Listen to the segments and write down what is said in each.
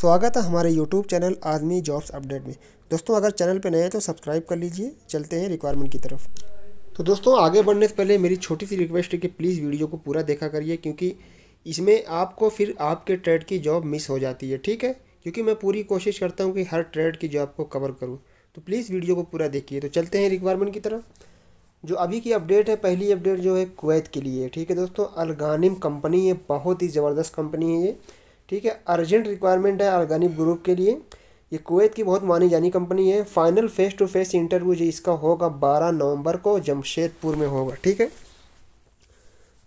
स्वागत है हमारे यूट्यूब चैनल आदमी जॉब्स अपडेट में दोस्तों अगर चैनल पर नए हैं तो सब्सक्राइब कर लीजिए चलते हैं रिक्वायरमेंट की तरफ तो दोस्तों आगे बढ़ने से पहले मेरी छोटी सी रिक्वेस्ट है कि प्लीज़ वीडियो को पूरा देखा करिए क्योंकि इसमें आपको फिर आपके ट्रेड की जॉब मिस हो जाती है ठीक है क्योंकि मैं पूरी कोशिश करता हूँ कि हर ट्रेड की जॉब को कवर करूँ तो प्लीज़ वीडियो को पूरा देखिए तो चलते हैं रिक्वायरमेंट की तरफ जो अभी की अपडेट है पहली अपडेट जो है कुवैत के लिए ठीक है दोस्तों अलगानिम कंपनी ये बहुत ही ज़बरदस्त कंपनी है ये ठीक है अर्जेंट रिक्वायरमेंट है ऑर्गेनिक ग्रुप के लिए ये कुवैत की बहुत मानी जानी कंपनी है final face to face interview जो इसका होगा बारह नवंबर को जमशेदपुर में होगा ठीक है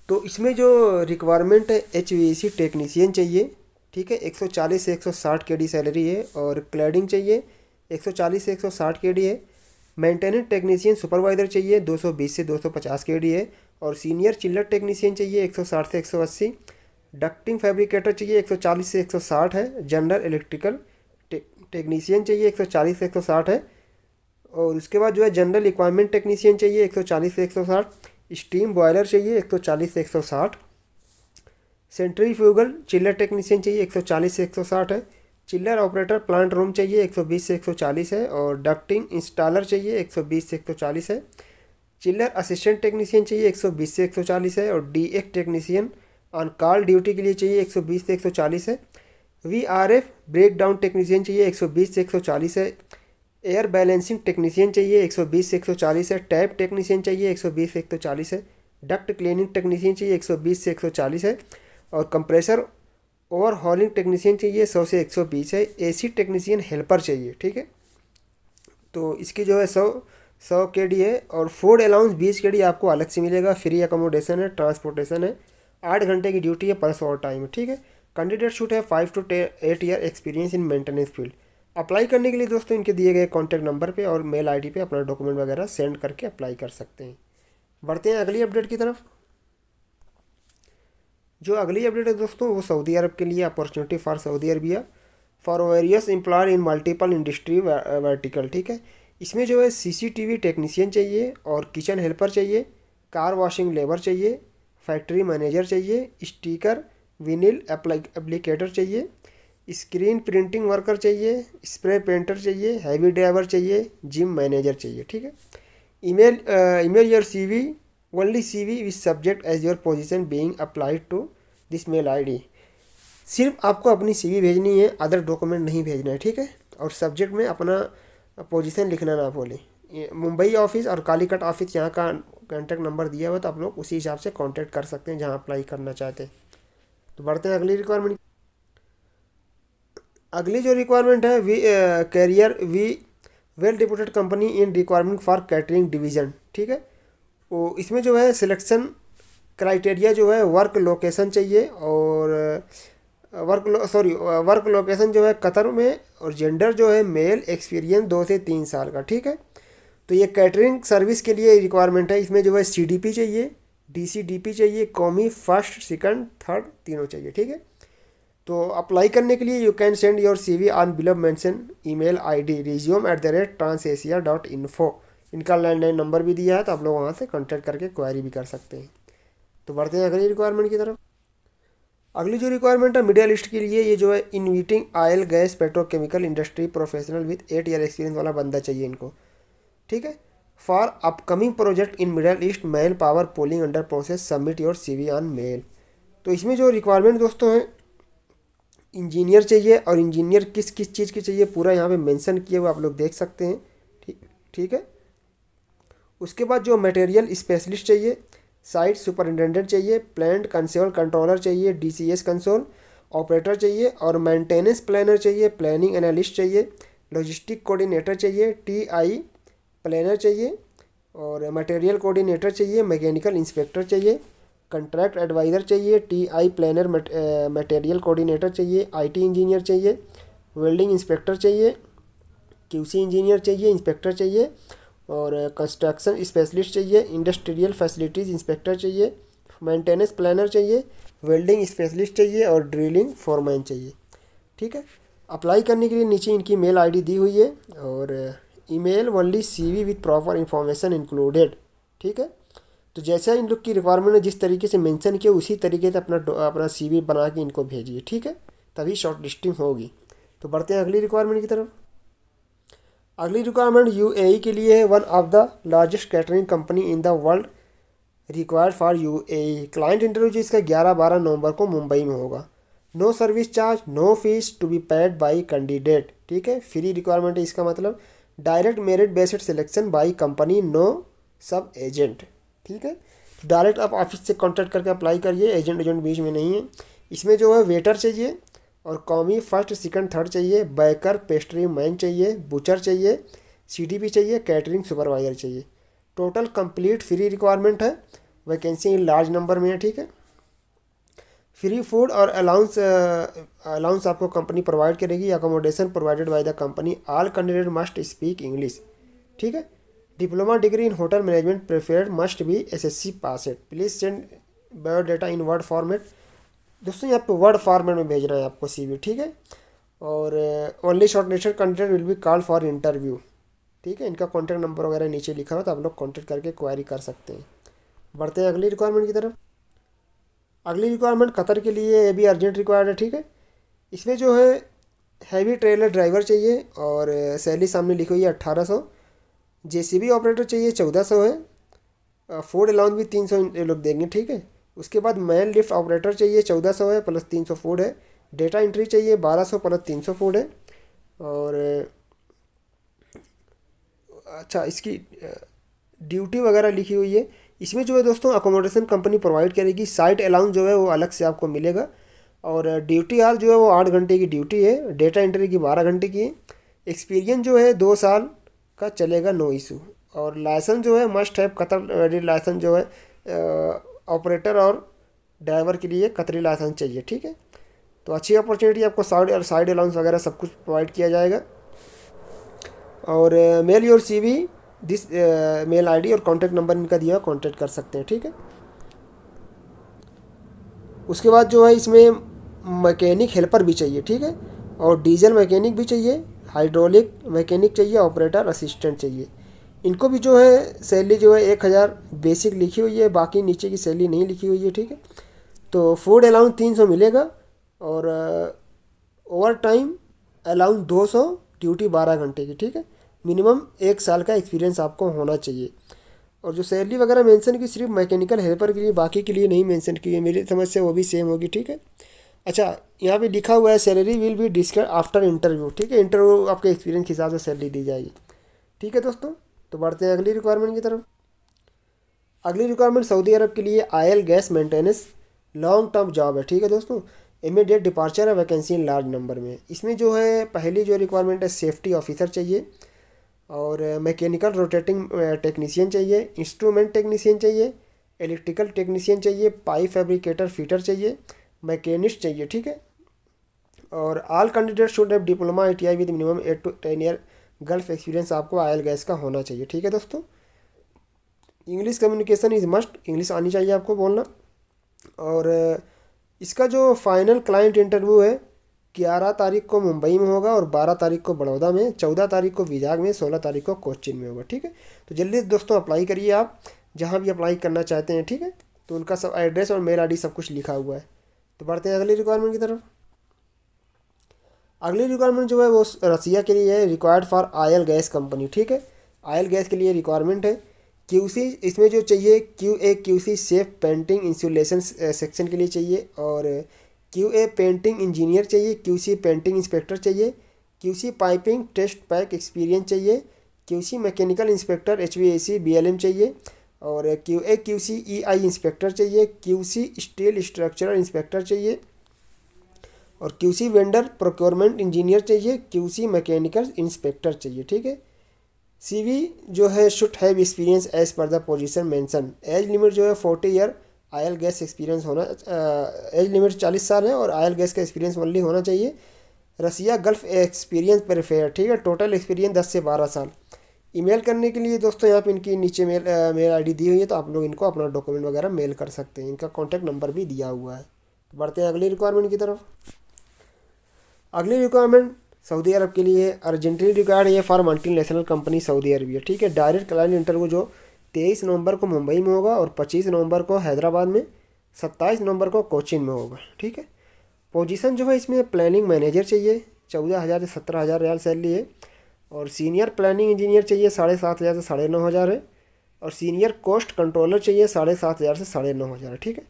तो इसमें जो रिक्वायरमेंट है एच टेक्नीसियन चाहिए ठीक है 140 से 160 केडी सैलरी है और क्लैडिंग चाहिए 140 से 160 केडी है मेंटेनेंस टेक्नीशियन सुपरवाइज़र चाहिए 220 से 250 केडी है और सीनियर चिल्लर टेक्नीशियन चाहिए 160 से 180 डक्टिंग फैब्रिकेटर चाहिए 140 से 160 है जनरल इलेक्ट्रिकल टे, टेक्नीशियन चाहिए 140 से 160 है और उसके बाद जो है जनरल रिक्वायरमेंट टेक्नीशियन चाहिए 140 से 160 स्टीम बॉयलर चाहिए 140 से 160 सेंट्री फ्यूगल चिल्लर टेक्नीशियन चाहिए 140 से 160 है चिल्लर ऑपरेटर प्लांट रूम चाहिए 120 से 140 है और डक्टिंग इंस्टॉलर चाहिए 120 से 140 है चिल्लर असिस्टेंट टेक्नीशियन चाहिए 120 से 140 है और the technician on call duty के लिए चाहिए 120 से 140 है V R F breakdown technician चाहिए 120 से 140 है एयर बैलेंसिंग टेक्नीशियन चाहिए 120 से 140 है टैप टेक्नीशियन चाहिए 120 से 140 है डक्ट क्लीनिंग टेक्नीसियन चाहिए 120 से 140 है और कंप्रेसर ओवर हॉलिंग टेक्नीसियन चाहिए 100 से 120 है ए सी टेक्नीशियन हेल्पर चाहिए ठीक है तो इसकी जो है सौ सौ के डी है और फूड अलाउंस बीस के डी आपको अलग से मिलेगा फ्री अकोमोडेशन है ट्रांसपोर्टेशन है आठ घंटे की ड्यूटी है पर सौ टाइम ठीक है कैंडिडेट शूट है five to eight year experience in maintenance field apply करने के लिए दोस्तों इनके दिए गए कॉन्टैक्ट नंबर पे और मेल आईडी पे अपना डॉक्यूमेंट वगैरह सेंड करके अप्लाई कर सकते हैं बढ़ते हैं अगली अपडेट की तरफ जो अगली अपडेट है दोस्तों वो सऊदी अरब के लिए opportunity for Saudi Arabia for various employer in multiple industry vertical ठीक है इसमें जो है सीसीटीवी टेक्नीशियन चाहिए और किचन हेल्पर चाहिए कार वॉशिंग लेबर चाहिए फैक्ट्री मैनेजर चाहिए स्टिकर विनिल एप्लीकेटर चाहिए स्क्रीन प्रिंटिंग वर्कर चाहिए स्प्रे पेंटर चाहिए हैवी ड्राइवर चाहिए जिम मैनेजर चाहिए ठीक है email email your C V only C V with subject as your position being applied to this mail I D सिर्फ आपको अपनी सी वी भेजनी है अदर डॉक्यूमेंट नहीं भेजना है ठीक है और सब्जेक्ट में अपना पोजिशन लिखना ना भूलें मुंबई ऑफिस और कालीकट ऑफिस यहाँ का कॉन्टैक्ट नंबर दिया हुआ तो आप लोग उसी हिसाब से कॉन्टैक्ट कर सकते हैं जहाँ अप्लाई करना चाहते हैं तो बढ़ते हैं अगली रिक्वायरमेंट अगली जो रिक्वायरमेंट है we career we well deputed company in requirement for catering division ठीक है वो तो इसमें जो है सिलेक्शन क्राइटेरिया जो है वर्क लोकेशन चाहिए और वर्क सॉरी वर्क लोकेशन जो है कतर में और जेंडर जो है मेल एक्सपीरियंस दो से तीन साल का ठीक है तो ये कैटरिंग सर्विस के लिए रिक्वायरमेंट है इसमें जो है सी डी पी चाहिए डी सी डी पी चाहिए कॉमी फर्स्ट सेकंड थर्ड तीनों चाहिए ठीक है तो अप्लाई करने के लिए you can send your C V on below mention email I D resume at the rate trans Asia dot info इनका लैंडलाइन नंबर भी दिया है तो आप लोग वहाँ से कॉन्टैक्ट करके क्वायरी भी कर सकते हैं तो बढ़ते हैं अगली रिक्वायरमेंट की तरफ अगली जो रिक्वायरमेंट है मीडिया लिस्ट के लिए ये जो है inviting oil gas petrochemical industry professional with eight year experience वाला बंदा चाहिए इनको ठीक है for upcoming project in Middle East manpower pooling under process submit your C V on mail तो इसमें जो रिक्वायरमेंट दोस्तों है इंजीनियर चाहिए और इंजीनियर किस किस चीज़ की चाहिए पूरा यहाँ पे मेंशन किए हुए आप लोग देख सकते हैं ठीक ठीक है उसके बाद जो मटेरियल स्पेशलिस्ट चाहिए साइट सुपरिटेंडेंट चाहिए प्लान कंसोल कंट्रोलर चाहिए डीसीएस कंसोल ऑपरेटर चाहिए और मेंटेनेंस प्लानर चाहिए प्लानिंग एनालिस्ट चाहिए लॉजिस्टिक कोऑर्डिनेटर चाहिए टी आई प्लानर चाहिए और मटेरियल कोऑर्डिनेटर चाहिए मैकेनिकल इंस्पेक्टर चाहिए कंट्रैक्ट एडवाइज़र चाहिए T I planner material coordinator चाहिए आईटी इंजीनियर चाहिए वेल्डिंग इंस्पेक्टर चाहिए क्यूसी इंजीनियर चाहिए इंस्पेक्टर चाहिए और कंस्ट्रक्शन स्पेशलिस्ट चाहिए इंडस्ट्रियल फैसिलिटीज़ इंस्पेक्टर चाहिए मेंटेनेंस प्लानर चाहिए वेल्डिंग स्पेशलिस्ट चाहिए और ड्रिलिंग फॉरमैन चाहिए ठीक है अप्लाई करने के लिए नीचे इनकी मेल आईडी दी हुई है और email only CV with proper information included ठीक है तो जैसा इन लोग की रिक्वायरमेंट ने जिस तरीके से मेंशन किया उसी तरीके से अपना अपना सीवी बना के इनको भेजिए ठीक है तभी शॉर्ट लिस्टिंग होगी तो बढ़ते हैं अगली रिक्वायरमेंट की तरफ अगली रिक्वायरमेंट यूएई e के लिए है one of the largest catering company in the world required for UAE client interview जो इसका ग्यारह बारह नवंबर को मुंबई में होगा no service charge no fees to be paid by candidate ठीक है फ्री रिक्वायरमेंट है इसका मतलब direct merit based selection by company no sub agent ठीक है डायरेक्ट आप ऑफिस से कॉन्टैक्ट करके अप्लाई करिए एजेंट एजेंट बीच में नहीं है इसमें जो है वेटर चाहिए और कॉमी फर्स्ट सेकंड थर्ड चाहिए बैकर पेस्ट्री मैन चाहिए बुचर चाहिए सीडीपी चाहिए कैटरिंग सुपरवाइज़र चाहिए टोटल कंप्लीट फ्री रिक्वायरमेंट है वैकेंसी लार्ज नंबर में है ठीक है फ्री फूड और अलाउंस अलाउंस uh, आपको कंपनी प्रोवाइड करेगी accommodation provided by the company all candidate must speak English ठीक है diploma degree in hotel management preferred must be S S C pass it please send biodata in word format दोस्तों यहाँ पे word format में भेज रहे है आपको सी ठीक है और only shortlisted candidate will be call for interview ठीक है इनका कॉन्टैक्ट नंबर वगैरह नीचे लिखा हो तो आप लोग कॉन्टैक्ट करके क्वारी कर सकते हैं बढ़ते हैं अगली रिक्वायरमेंट की तरफ अगली रिक्वायरमेंट कतर के लिए ये भी अर्जेंट रिक्वायर्ड है ठीक है इसमें जो है हैवी ट्रेलर ड्राइवर चाहिए और सैली सामने लिखी हुई है अट्ठारह सौ जे ऑपरेटर चाहिए चौदह सौ है फोर्ड अलाउंस भी तीन सौ लोग देंगे ठीक है उसके बाद मैन लिफ्ट ऑपरेटर चाहिए चौदह सौ है प्लस तीन सौ फोर्ड है डेटा एंट्री चाहिए बारह सौ प्लस तीन सौ फोर्ड है और अच्छा इसकी ड्यूटी वगैरह लिखी हुई है इसमें जो है दोस्तों अकोमोडेशन कंपनी प्रोवाइड करेगी साइट अलाउंस जो है वो अलग से आपको मिलेगा और ड्यूटी आर जो है वो आठ घंटे की ड्यूटी है डेटा एंट्री की बारह घंटे की है एक्सपीरियंस जो है दो साल का चलेगा नो इशू और लाइसेंस जो है मस्ट हैव कतर लाइसेंस जो है ऑपरेटर और ड्राइवर के लिए कतरी लाइसेंस चाहिए ठीक है तो अच्छी अपॉर्चुनिटी आपको साइड और साइड अलाउंस वगैरह सब कुछ प्रोवाइड किया जाएगा और mail your C this mail ID और कॉन्टैक्ट नंबर इनका दिया है कॉन्टैक्ट कर सकते हैं ठीक है उसके बाद जो है इसमें मैकेनिक हेल्पर भी चाहिए ठीक है और डीजल मैकेनिक भी चाहिए हाइड्रोलिक मैकेनिक चाहिए ऑपरेटर असिस्टेंट चाहिए इनको भी जो है सैलरी जो है एक हज़ार बेसिक लिखी हुई है बाकी नीचे की सैलरी नहीं लिखी हुई है ठीक है तो फूड अलाउंस तीन सौ मिलेगा और ओवर टाइम अलाउंस दो सौ ड्यूटी बारह घंटे की ठीक है मिनिमम एक साल का एक्सपीरियंस आपको होना चाहिए और जो सैलरी वगैरह मेंशन की सिर्फ मैकेनिकल हेल्पर के लिए बाकी के लिए नहीं मेंशन की है मेरी समझ से वो भी सेम होगी ठीक है अच्छा यहाँ पे लिखा हुआ है salary will be discuss after interview ठीक है इंटरव्यू आपके एक्सपीरियंस के हिसाब से सैलरी दी जाएगी ठीक है दोस्तों तो बढ़ते हैं अगली रिक्वायरमेंट की तरफ अगली रिक्वायरमेंट सऊदी अरब के लिए oil gas maintenance long term job है ठीक है दोस्तों इमीडिएट डिपार्चर है वैकेंसी इन लार्ज नंबर में इसमें जो है पहली जो रिक्वायरमेंट है सेफ्टी ऑफिसर चाहिए और मैकेनिकल रोटेटिंग टेक्नीशियन चाहिए इंस्ट्रूमेंट टेक्नीशियन चाहिए इलेक्ट्रिकल टेक्नीशियन चाहिए पाइप फैब्रिकेटर फिटर चाहिए मैकेनिस्ट चाहिए ठीक है और all candidate should have diploma I T I with minimum eight to ten year Gulf experience आपको आयल गैस का होना चाहिए ठीक है दोस्तों English communication is must English आनी चाहिए आपको बोलना और इसका जो फाइनल क्लाइंट इंटरव्यू है ग्यारह तारीख को मुंबई में होगा और बारह तारीख को बड़ौदा में चौदह तारीख को विजाग में सोलह तारीख को कोचिन में होगा ठीक है तो जल्दी दोस्तों अप्लाई करिए आप जहाँ भी अप्लाई करना चाहते हैं ठीक है तो उनका सब एड्रेस और मेल आई सब कुछ लिखा हुआ है तो बढ़ते हैं अगली रिक्वायरमेंट की तरफ अगली रिक्वायरमेंट जो है वो रसिया के लिए है required for oil gas company ठीक है आयल गैस के लिए रिक्वायरमेंट है क्यू सी इसमें जो चाहिए Q A Q C safe painting insulation section के लिए चाहिए और क्यू ए पेंटिंग इंजीनियर चाहिए क्यू सी पेंटिंग इंस्पेक्टर चाहिए Q C piping test pack experience चाहिए Q C mechanical inspector H V A C B L M चाहिए और Q A Q C E I inspector चाहिए Q C steel structural inspector चाहिए और Q C vendor procurement engineer चाहिए Q C mechanical inspector चाहिए ठीक है C V जो है should have experience as per the position mention age limit जो है forty year oil gas experience होना एज लिमिट चालीस साल है और आयल गैस का एक्सपीरियंस ओनली होना चाहिए रसिया गल्फ एक्सपीरियंस प्रेफेयर ठीक है टोटल एक्सपीरियंस दस से बारह साल ईमेल करने के लिए दोस्तों यहाँ पे इनकी नीचे मेल मेल मेल आईडी दी हुई है तो आप लोग इनको अपना डॉक्यूमेंट वगैरह मेल कर सकते हैं इनका कॉन्टैक्ट नंबर भी दिया हुआ है तो बढ़ते हैं अगली रिक्वायरमेंट की तरफ अगली रिक्वायरमेंट सऊदी अरब के लिए अर्जेंटली रिक्वायर्ड ये for multinational company Saudi Arabia ठीक है डायरेक्ट क्लाइंट इंटरव्यू जो तेईस नवंबर को मुंबई में होगा और पच्चीस नवंबर को हैदराबाद में सत्ताईस नवंबर को कोचिन में होगा ठीक है पोजीशन जो है इसमें प्लानिंग मैनेजर चाहिए चौदह हज़ार से सत्रह हज़ार रियाल सैलरी है और सीनियर प्लानिंग इंजीनियर चाहिए साढ़े सात हज़ार से साढ़े नौ हज़ार है और सीनियर कोस्ट कंट्रोलर चाहिए साढ़े सात हज़ार से साढ़े नौ हज़ार ठीक है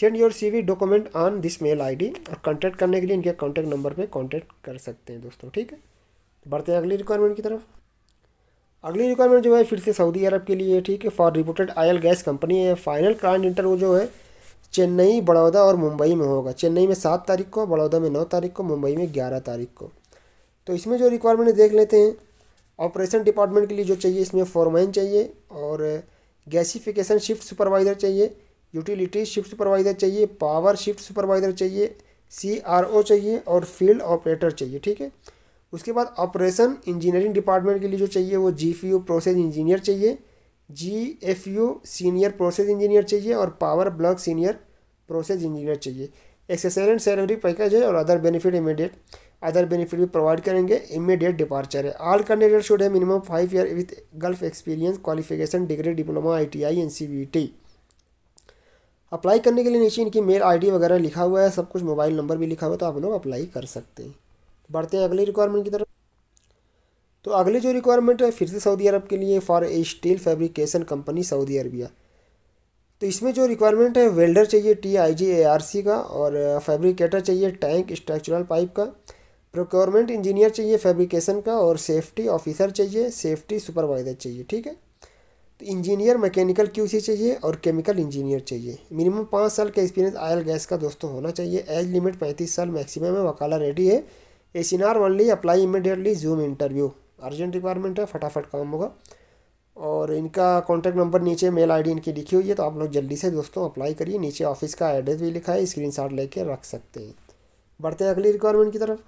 send your C document on this mail I और कॉन्टैक्ट करने के लिए इनके कॉन्टैक्ट नंबर पर कॉन्टैक्ट कर सकते हैं दोस्तों ठीक है बढ़ते हैं अगली रिक्वायरमेंट की तरफ अगली रिक्वायरमेंट जो है फिर से सऊदी अरब के लिए ठीक है for reported oil gas company है फाइनल क्लाइंट वो जो है चेन्नई बड़ौदा और मुंबई में होगा चेन्नई में सात तारीख को बड़ौदा में नौ तारीख को मुंबई में ग्यारह तारीख को तो इसमें जो रिक्वायरमेंट देख लेते हैं ऑपरेशन डिपार्टमेंट के लिए जो चाहिए इसमें फॉरमैन चाहिए और गैसीफिकेशन शिफ्ट सुपरवाइज़र चाहिए यूटिलिटी शिफ्ट सुपरवाइज़र चाहिए पावर शिफ्ट सुपरवाइज़र चाहिए सी आर ओ चाहिए और फील्ड ऑपरेटर चाहिए ठीक है उसके बाद ऑपरेशन इंजीनियरिंग डिपार्टमेंट के लिए जो चाहिए वो जी प्रोसेस इंजीनियर चाहिए G F U senior process engineer चाहिए और power block senior process engineer चाहिए एक्सेसरेंट सैलरी पैकेज है और other benefit immediate other benefit भी प्रोवाइड करेंगे इमीडिएट डिपार्चर है ऑल कैंडिडेट शुड है minimum five year with Gulf experience qualification degree diploma I T I N C B T apply करने के लिए नीचे इनकी मेल आईडी वगैरह लिखा हुआ है सब कुछ मोबाइल नंबर भी लिखा हुआ है तो आप लोग अप्लाई कर सकते हैं बढ़ते हैं अगली रिक्वायरमेंट की तरफ तो अगली जो रिक्वायरमेंट है फिर से सऊदी अरब के लिए for a steel fabrication company Saudi Arabia तो इसमें जो रिक्वायरमेंट है वेल्डर चाहिए T I ji A R C का और फैब्रिकेटर चाहिए टैंक स्ट्रक्चरल पाइप का प्रोक्योरमेंट इंजीनियर चाहिए फैब्रिकेशन का और सेफ्टी ऑफिसर चाहिए सेफ्टी सुपरवाइज़र चाहिए ठीक है तो इंजीनियर मैकेनिकल सी चाहिए और केमिकल इंजीनियर चाहिए मिनिमम पाँच साल का एक्सपीरियंस आयल गैस का दोस्तों होना चाहिए एज लिमिट पैंतीस साल मैक्सिमम है वकाला रेडी है A C R only apply immediately zoom interview urgent requirement है फटाफट काम होगा और इनका कॉन्टैक्ट नंबर नीचे मेल आईडी इनकी लिखी हुई है तो आप लोग जल्दी से दोस्तों अप्लाई करिए नीचे ऑफिस का एड्रेस भी लिखा है स्क्रीन शॉट लेके रख सकते हैं बढ़ते हैं अगली रिक्वायरमेंट की तरफ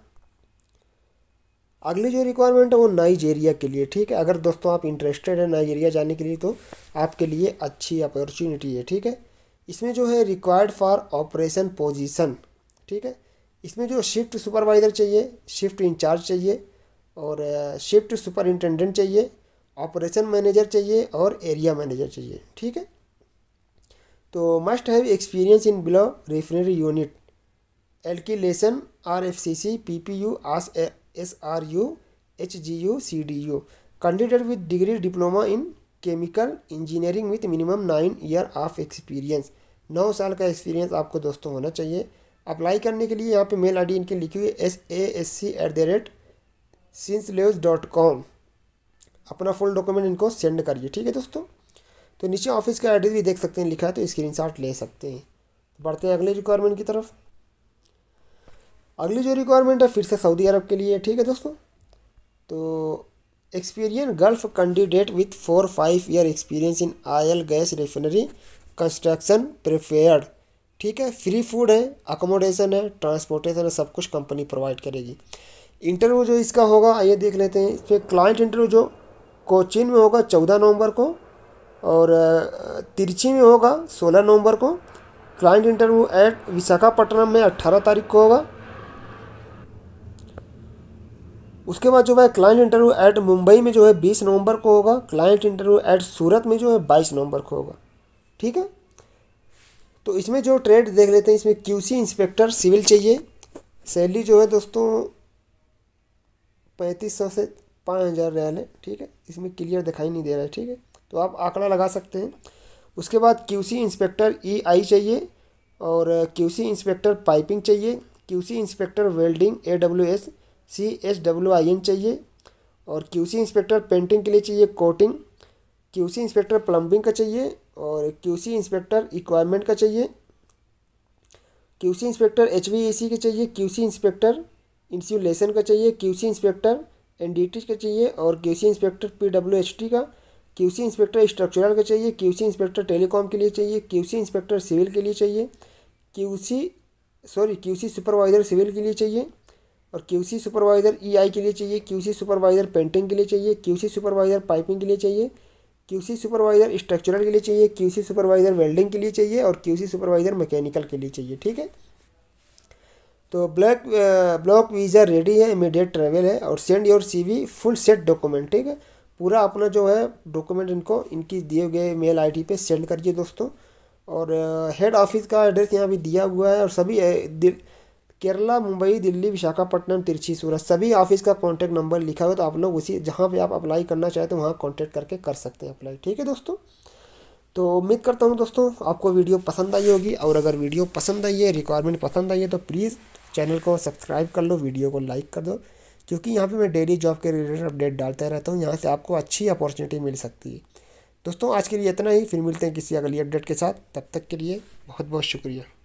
अगली जो रिक्वायरमेंट है वो नाइजेरिया के लिए ठीक है अगर दोस्तों आप इंटरेस्टेड हैं नाइजेरिया जाने के लिए तो आपके लिए अच्छी अपॉर्चुनिटी है ठीक है इसमें जो है रिक्वायर्ड फॉर ऑपरेशन पोजीशन ठीक है इसमें जो शिफ्ट सुपरवाइज़र चाहिए शिफ्ट इंचार्ज चाहिए और शिफ्ट सुपरिनटेंडेंट चाहिए ऑपरेशन मैनेजर चाहिए और एरिया मैनेजर चाहिए ठीक है तो must have experience in below refinery unit alkylation R F C C P P U as S R U H G U C D U candidate with degree diploma in chemical engineering with minimum nine year of experience नौ साल का experience आपको दोस्तों होना चाहिए apply करने के लिए यहाँ पे मेल आईडी इनकी लिखी हुई S A S C at the rate सिंस लेव्स डॉट कॉम अपना फुल डॉक्यूमेंट इनको सेंड करिए ठीक है दोस्तों तो नीचे ऑफिस का एड्रेस भी देख सकते हैं लिखा है तो स्क्रीन शॉट ले सकते हैं बढ़ते हैं अगले रिक्वायरमेंट की तरफ अगली जो रिक्वायरमेंट है फिर से सऊदी अरब के लिए ठीक है दोस्तों तो experience Gulf candidate with four five year experience in oil gas refinery construction prepared ठीक है फ्री फूड है अकोमोडेशन है ट्रांसपोर्टेशन है सब कुछ कंपनी प्रोवाइड करेगी इंटरव्यू जो इसका होगा आइए देख लेते हैं इसमें क्लाइंट इंटरव्यू जो कोचिन में होगा चौदह नवंबर को और तिरछी में होगा सोलह नवंबर को क्लाइंट इंटरव्यू एट विशाखापट्टनम में अट्ठारह तारीख को होगा उसके बाद जो है क्लाइंट इंटरव्यू एट मुंबई में जो है बीस नवंबर को होगा क्लाइंट इंटरव्यू एट सूरत में जो है बाईस नवंबर को होगा ठीक है तो इसमें जो ट्रेड देख लेते हैं इसमें क्यूसी इंस्पेक्टर सिविल चाहिए सैलरी जो है दोस्तों पैंतीस सौ से पाँच हज़ार रियाल है ठीक है इसमें क्लियर दिखाई नहीं दे रहा है ठीक है तो आप आंकड़ा लगा सकते हैं उसके बाद क्यूसी इंस्पेक्टर ई आई चाहिए और क्यूसी इंस्पेक्टर पाइपिंग चाहिए QC inspector welding A W S C S W I N चाहिए और क्यूसी इंस्पेक्टर पेंटिंग के लिए चाहिए कोटिंग क्यूसी इंस्पेक्टर प्लम्बिंग का चाहिए और क्यूसी इंस्पेक्टर इक्वायरमेंट का चाहिए क्यूसी इंस्पेक्टर एच का चाहिए क्यूसी इंस्पेक्टर इंस्यूलेशन का चाहिए क्यूसी इंस्पेक्टर एन का चाहिए और क्यूसी इंस्पेक्टर पी का क्यूसी इंस्पेक्टर स्ट्रक्चरल का चाहिए क्यूसी इंस्पेक्टर टेलीकॉम के लिए चाहिए क्यूसी इंस्पेक्टर सिविल के लिए चाहिए QC sorry QC supervisor civil के लिए चाहिए और क्यूसी सुपरवाइज़र ईआई के लिए चाहिए क्यूसी सुपरवाइज़र पेंटिंग के लिए चाहिए क्यूसी सुपरवाइज़र पाइपिंग के लिए चाहिए क्यूसी सुपरवाइज़र स्ट्रक्चरल के लिए चाहिए क्यूसी सुपरवाइज़र वेल्डिंग के लिए चाहिए और क्यूसी सुपरवाइज़र मैकेनिकल के लिए चाहिए ठीक है तो ब्लैक ब्लॉक वीज़ा रेडी है इमीडिएट ट्रेवल है और send your CV full set document ठीक है पूरा अपना जो है डॉक्यूमेंट इनको इनकी दिए गए मेल आईडी पे सेंड करिए दोस्तों और हेड uh, ऑफिस का एड्रेस यहाँ भी दिया हुआ है और सभी uh, दिल केरला मुंबई दिल्ली विशाखापट्टनम तिरछी सूरत सभी ऑफिस का कॉन्टैक्ट नंबर लिखा हुआ तो आप लोग उसी जहाँ पे आप अप्लाई करना चाहें तो वहाँ कॉन्टैक्ट करके कर सकते हैं अप्लाई ठीक है दोस्तों तो उम्मीद करता हूँ दोस्तों आपको वीडियो पसंद आई होगी और अगर वीडियो पसंद आई है रिक्वायरमेंट पसंद आई है तो प्लीज़ चैनल को सब्सक्राइब कर लो वीडियो को लाइक कर दो क्योंकि यहाँ पे मैं डेली जॉब के रिलेटेड अपडेट डालता रहता हूँ यहाँ से आपको अच्छी अपॉर्चुनिटी मिल सकती है दोस्तों आज के लिए इतना ही फिर मिलते हैं किसी अगली अपडेट के साथ तब तक के लिए बहुत बहुत शुक्रिया